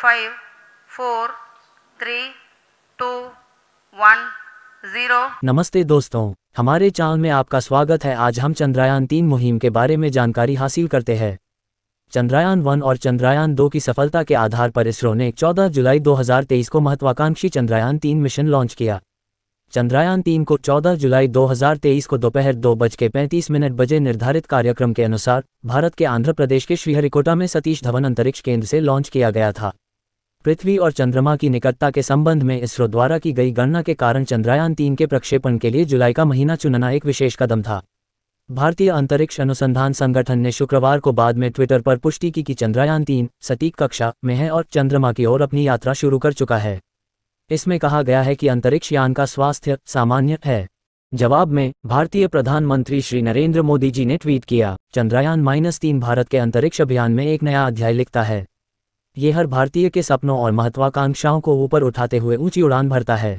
five four three two one zero नमस्ते दोस्तों हमारे चैनल में आपका स्वागत है आज हम चंद्रयान तीन मुहिम के बारे में जानकारी हासिल करते हैं चंद्रयान वन और चंद्रयान दो की सफलता के आधार पर इसरो ने 14 जुलाई 2023 को महत्वाकांक्षी चंद्रयान तीन मिशन लॉन्च किया चंद्रयान तीन को 14 जुलाई 2023 को दोपहर दो बज के पैंतीस मिनट बजे निर्धारित कार्यक्रम के अनुसार भारत के आंध्र प्रदेश के श्रीहरिकोटा में सतीश धवन अंतरिक्ष केंद्र से लॉन्च किया गया था पृथ्वी और चंद्रमा की निकटता के संबंध में इसरो द्वारा की गई गणना के कारण चंद्रयान तीन के प्रक्षेपण के लिए जुलाई का महीना चुनना एक विशेष कदम था भारतीय अंतरिक्ष अनुसंधान संगठन ने शुक्रवार को बाद में ट्विटर पर पुष्टि की कि चंद्रयान तीन सटीक कक्षा में है और चंद्रमा की ओर अपनी यात्रा शुरू कर चुका है इसमें कहा गया है कि अंतरिक्ष यान का स्वास्थ्य सामान्य है जवाब में भारतीय प्रधानमंत्री श्री नरेंद्र मोदी जी ने ट्वीट किया चंद्रयान माइनस तीन भारत के अंतरिक्ष अभियान में एक नया अध्याय लिखता है ये हर भारतीय के सपनों और महत्वाकांक्षाओं को ऊपर उठाते हुए ऊंची उड़ान भरता है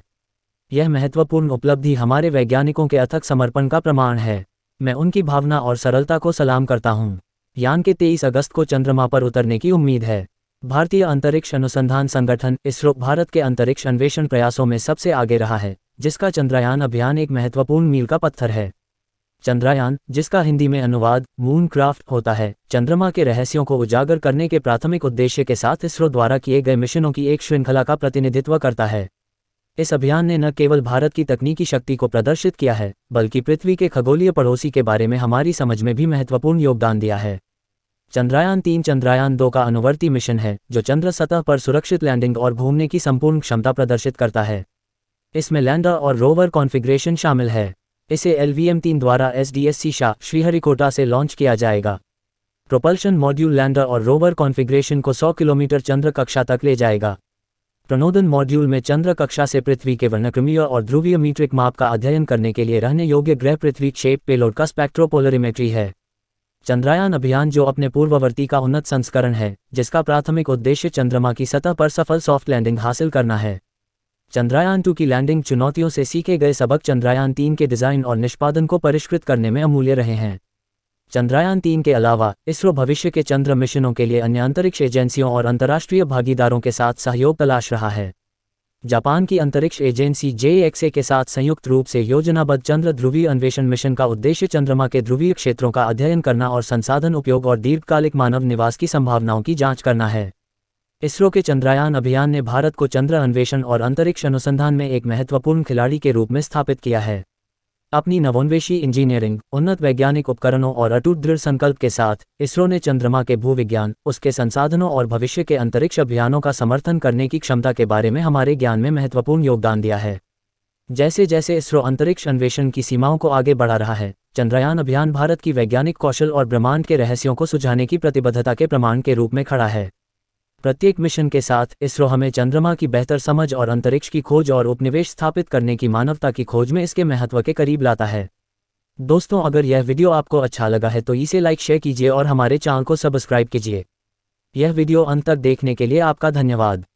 यह महत्वपूर्ण उपलब्धि हमारे वैज्ञानिकों के अथक समर्पण का प्रमाण है मैं उनकी भावना और सरलता को सलाम करता हूँ यान के 23 अगस्त को चंद्रमा पर उतरने की उम्मीद है भारतीय अंतरिक्ष अनुसंधान संगठन इसरो भारत के अंतरिक्ष अन्वेषण प्रयासों में सबसे आगे रहा है जिसका चंद्रयान अभियान एक महत्वपूर्ण मील का पत्थर है चंद्रयान जिसका हिंदी में अनुवाद मून क्राफ्ट होता है चंद्रमा के रहस्यों को उजागर करने के प्राथमिक उद्देश्य के साथ इसरो द्वारा किए गए मिशनों की एक श्रृंखला का प्रतिनिधित्व करता है इस अभियान ने न केवल भारत की तकनीकी शक्ति को प्रदर्शित किया है बल्कि पृथ्वी के खगोलीय पड़ोसी के बारे में हमारी समझ में भी महत्वपूर्ण योगदान दिया है चंद्रयान तीन चंद्रयान दो का अनुवर्ती मिशन है जो चंद्र सतह पर सुरक्षित लैंडिंग और घूमने की संपूर्ण क्षमता प्रदर्शित करता है इसमें लैंडर और रोवर कॉन्फ़िगरेशन शामिल है इसे एलवीएम तीन द्वारा एसडीएससी शाह श्रीहरिकोटा से लॉन्च किया जाएगा प्रोपल्शन मॉड्यूल लैंडर और रोवर कॉन्फ़िगरेशन को 100 किलोमीटर चंद्र कक्षा तक ले जाएगा प्रणोदन मॉड्यूल में चंद्र कक्षा से पृथ्वी के वर्णक्रमीय और ध्रुवीय मीट्रिक माप का अध्ययन करने के लिए रहने योग्य ग्रह पृथ्वी क्षेप पेलोड का स्पेक्ट्रोपोलरिमेट्री है चंद्रयान अभियान जो अपने पूर्ववर्ती का उन्नत संस्करण है जिसका प्राथमिक उद्देश्य चंद्रमा की सतह पर सफल सॉफ्ट लैंडिंग हासिल करना है चंद्रयान टू की लैंडिंग चुनौतियों से सीखे गए सबक चंद्रयान तीन के डिजाइन और निष्पादन को परिष्कृत करने में अमूल्य रहे हैं चंद्रयान तीन के अलावा इसरो भविष्य के चंद्र मिशनों के लिए अन्य अंतरिक्ष एजेंसियों और अंतर्राष्ट्रीय भागीदारों के साथ सहयोग तलाश रहा है जापान की अंतरिक्ष एजेंसी जेएक्सए के साथ संयुक्त रूप से योजनाबद्ध चंद्र ध्रुवीय अन्वेषण मिशन का उद्देश्य चंद्रमा के ध्रुवीय क्षेत्रों का अध्ययन करना और संसाधन उपयोग और दीर्घकालिक मानव निवास की संभावनाओं की जांच करना है इसरो के चंद्रयान अभियान ने भारत को चंद्र अन्वेषण और अंतरिक्ष अनुसंधान में एक महत्वपूर्ण खिलाड़ी के रूप में स्थापित किया है अपनी नवोन्वेषी इंजीनियरिंग उन्नत वैज्ञानिक उपकरणों और अटूट दृढ़ संकल्प के साथ इसरो ने चंद्रमा के भूविज्ञान उसके संसाधनों और भविष्य के अंतरिक्ष अभियानों का समर्थन करने की क्षमता के बारे में हमारे ज्ञान में महत्वपूर्ण योगदान दिया है जैसे जैसे इसरो अंतरिक्ष अन्वेषण की सीमाओं को आगे बढ़ा रहा है चंद्रयान अभियान भारत की वैज्ञानिक कौशल और ब्रह्मांड के रहस्यों को सुझाने की प्रतिबद्धता के प्रमाण के रूप में खड़ा है प्रत्येक मिशन के साथ इसरो हमें चंद्रमा की बेहतर समझ और अंतरिक्ष की खोज और उपनिवेश स्थापित करने की मानवता की खोज में इसके महत्व के करीब लाता है दोस्तों अगर यह वीडियो आपको अच्छा लगा है तो इसे लाइक शेयर कीजिए और हमारे चैनल को सब्सक्राइब कीजिए यह वीडियो अंत तक देखने के लिए आपका धन्यवाद